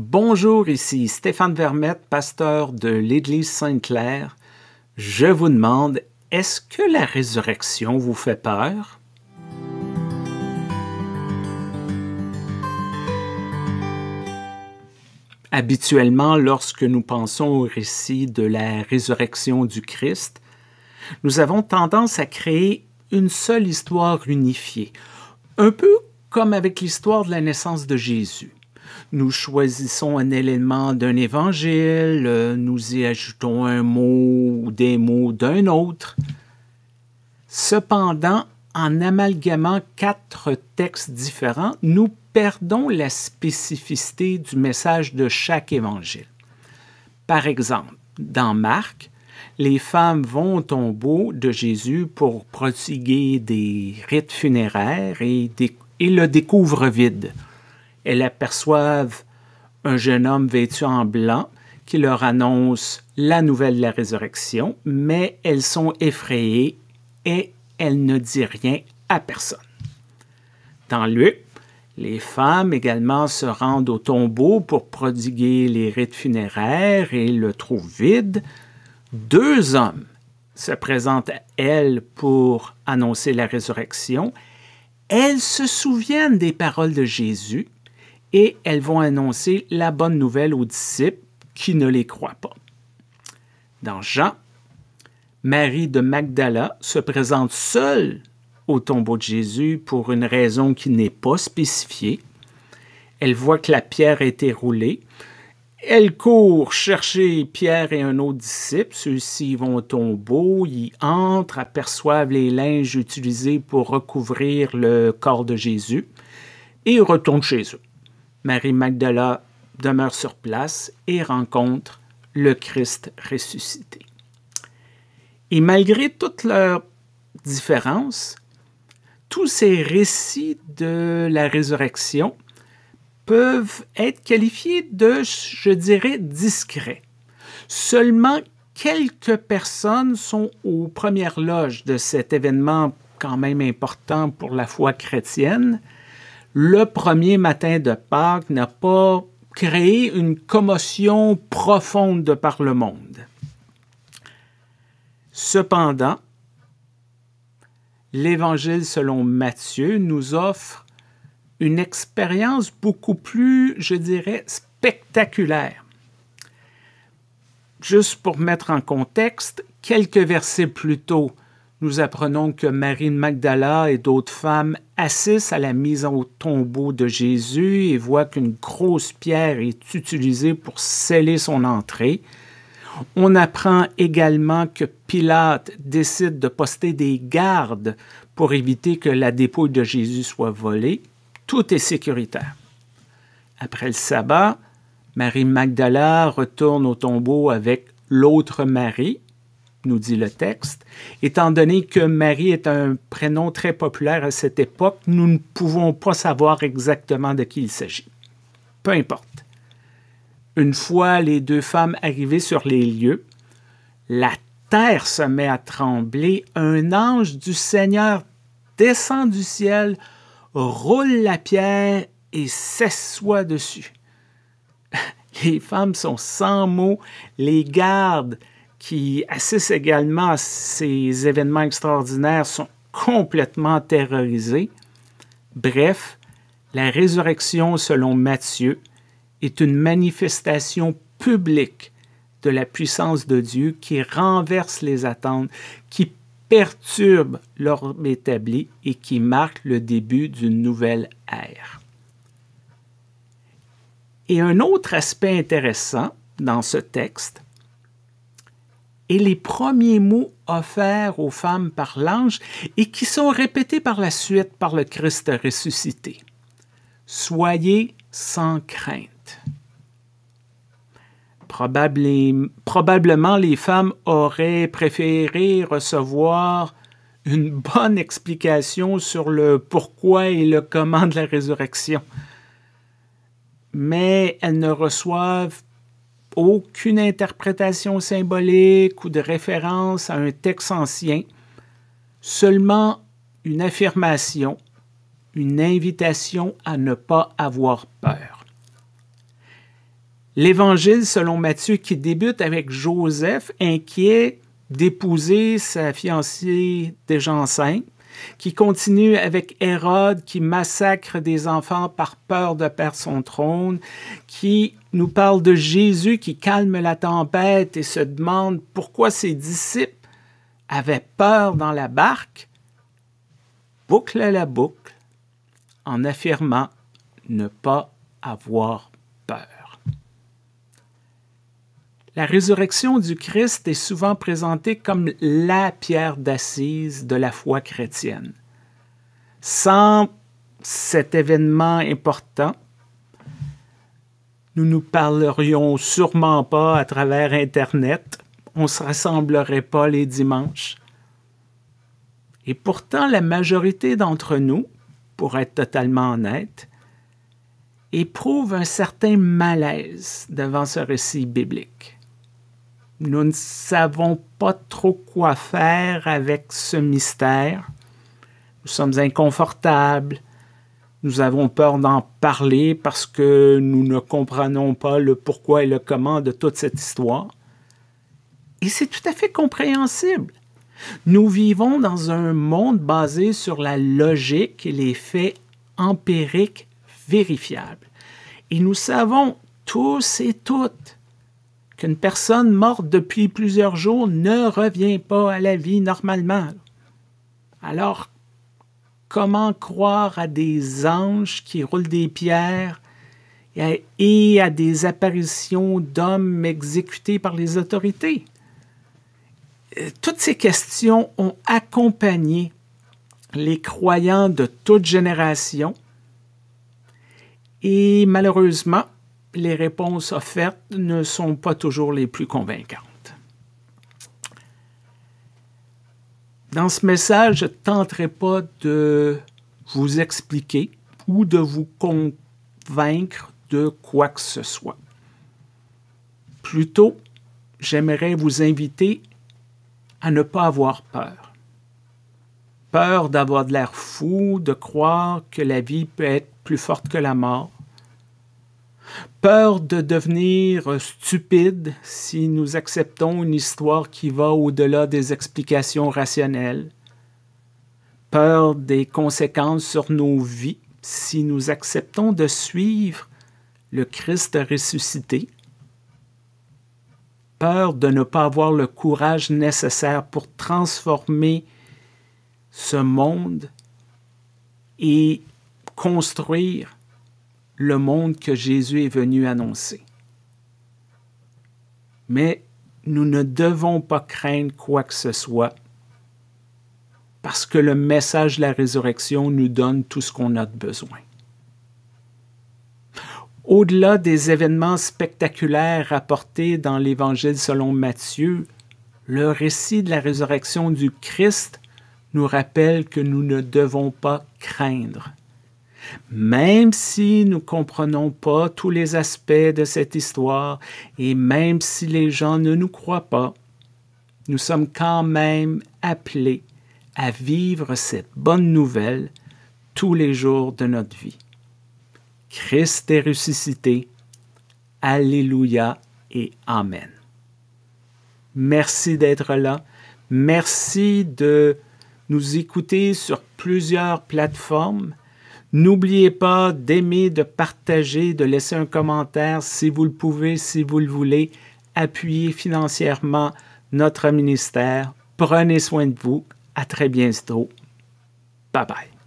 Bonjour, ici Stéphane Vermette, pasteur de l'Église Sainte-Claire. Je vous demande, est-ce que la résurrection vous fait peur? Habituellement, lorsque nous pensons au récit de la résurrection du Christ, nous avons tendance à créer une seule histoire unifiée, un peu comme avec l'histoire de la naissance de Jésus. Nous choisissons un élément d'un évangile, euh, nous y ajoutons un mot ou des mots d'un autre. Cependant, en amalgamant quatre textes différents, nous perdons la spécificité du message de chaque évangile. Par exemple, dans Marc, les femmes vont au tombeau de Jésus pour prodiguer des rites funéraires et le découvrent vide elles aperçoivent un jeune homme vêtu en blanc qui leur annonce la nouvelle de la résurrection, mais elles sont effrayées et elles ne disent rien à personne. Dans lui, les femmes également se rendent au tombeau pour prodiguer les rites funéraires et le trouvent vide. Deux hommes se présentent à elles pour annoncer la résurrection. Elles se souviennent des paroles de Jésus et elles vont annoncer la bonne nouvelle aux disciples qui ne les croient pas. Dans Jean, Marie de Magdala se présente seule au tombeau de Jésus pour une raison qui n'est pas spécifiée. Elle voit que la pierre a été roulée. Elle court chercher Pierre et un autre disciple. Ceux-ci vont au tombeau, y entrent, aperçoivent les linges utilisés pour recouvrir le corps de Jésus et retournent chez eux. Marie Magdala demeure sur place et rencontre le Christ ressuscité. Et malgré toutes leurs différences, tous ces récits de la résurrection peuvent être qualifiés de, je dirais, discrets. Seulement quelques personnes sont aux premières loges de cet événement quand même important pour la foi chrétienne, le premier matin de Pâques n'a pas créé une commotion profonde de par le monde. Cependant, l'Évangile selon Matthieu nous offre une expérience beaucoup plus, je dirais, spectaculaire. Juste pour mettre en contexte, quelques versets plus tôt, nous apprenons que Marie Magdalene Magdala et d'autres femmes assistent à la mise au tombeau de Jésus et voient qu'une grosse pierre est utilisée pour sceller son entrée. On apprend également que Pilate décide de poster des gardes pour éviter que la dépouille de Jésus soit volée. Tout est sécuritaire. Après le sabbat, Marie Magdala retourne au tombeau avec l'autre Marie, nous dit le texte. Étant donné que Marie est un prénom très populaire à cette époque, nous ne pouvons pas savoir exactement de qui il s'agit. Peu importe. Une fois les deux femmes arrivées sur les lieux, la terre se met à trembler, un ange du Seigneur descend du ciel, roule la pierre et s'assoit dessus. Les femmes sont sans mots, les gardes, qui assistent également à ces événements extraordinaires sont complètement terrorisés. Bref, la résurrection, selon Matthieu, est une manifestation publique de la puissance de Dieu qui renverse les attentes, qui perturbe l'ordre établi et qui marque le début d'une nouvelle ère. Et un autre aspect intéressant dans ce texte, et les premiers mots offerts aux femmes par l'ange et qui sont répétés par la suite par le Christ ressuscité. Soyez sans crainte. Probablement les femmes auraient préféré recevoir une bonne explication sur le pourquoi et le comment de la résurrection. Mais elles ne reçoivent aucune interprétation symbolique ou de référence à un texte ancien, seulement une affirmation, une invitation à ne pas avoir peur. L'évangile selon Matthieu qui débute avec Joseph inquiet d'épouser sa fiancée déjà enceinte, qui continue avec Hérode qui massacre des enfants par peur de perdre son trône, qui nous parle de Jésus qui calme la tempête et se demande pourquoi ses disciples avaient peur dans la barque, boucle la boucle en affirmant ne pas avoir peur. La résurrection du Christ est souvent présentée comme la pierre d'assise de la foi chrétienne. Sans cet événement important, nous nous parlerions sûrement pas à travers Internet, on ne se rassemblerait pas les dimanches. Et pourtant, la majorité d'entre nous, pour être totalement honnête, éprouve un certain malaise devant ce récit biblique. Nous ne savons pas trop quoi faire avec ce mystère. Nous sommes inconfortables. Nous avons peur d'en parler parce que nous ne comprenons pas le pourquoi et le comment de toute cette histoire. Et c'est tout à fait compréhensible. Nous vivons dans un monde basé sur la logique et les faits empiriques vérifiables. Et nous savons tous et toutes qu'une personne morte depuis plusieurs jours ne revient pas à la vie normalement. Alors, comment croire à des anges qui roulent des pierres et à des apparitions d'hommes exécutés par les autorités? Euh, toutes ces questions ont accompagné les croyants de toute génération et malheureusement, les réponses offertes ne sont pas toujours les plus convaincantes. Dans ce message, je ne tenterai pas de vous expliquer ou de vous convaincre de quoi que ce soit. Plutôt, j'aimerais vous inviter à ne pas avoir peur. Peur d'avoir de l'air fou, de croire que la vie peut être plus forte que la mort, peur de devenir euh, stupide si nous acceptons une histoire qui va au-delà des explications rationnelles, peur des conséquences sur nos vies si nous acceptons de suivre le Christ ressuscité, peur de ne pas avoir le courage nécessaire pour transformer ce monde et construire le monde que Jésus est venu annoncer. Mais nous ne devons pas craindre quoi que ce soit, parce que le message de la résurrection nous donne tout ce qu'on a de besoin. Au-delà des événements spectaculaires rapportés dans l'Évangile selon Matthieu, le récit de la résurrection du Christ nous rappelle que nous ne devons pas craindre. Même si nous ne comprenons pas tous les aspects de cette histoire et même si les gens ne nous croient pas, nous sommes quand même appelés à vivre cette bonne nouvelle tous les jours de notre vie. Christ est ressuscité. Alléluia et Amen. Merci d'être là. Merci de nous écouter sur plusieurs plateformes. N'oubliez pas d'aimer, de partager, de laisser un commentaire si vous le pouvez, si vous le voulez. Appuyez financièrement notre ministère. Prenez soin de vous. À très bientôt. Bye bye.